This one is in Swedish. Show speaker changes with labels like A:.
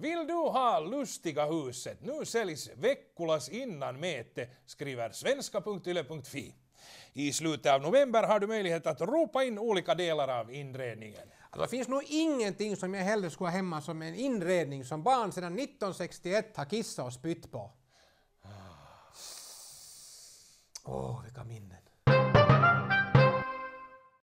A: Vill du ha lustiga huset? Nu säljs Vekkulas innan mäte, skriver svenska.yle.fi. I slutet av november har du möjlighet att ropa in olika delar av inredningen. Alltså, det finns nog ingenting
B: som jag hellre skulle ha hemma som en inredning som barn sedan 1961 har kissat och spytt på. Ah. Åh, oh,
C: vilka minnen.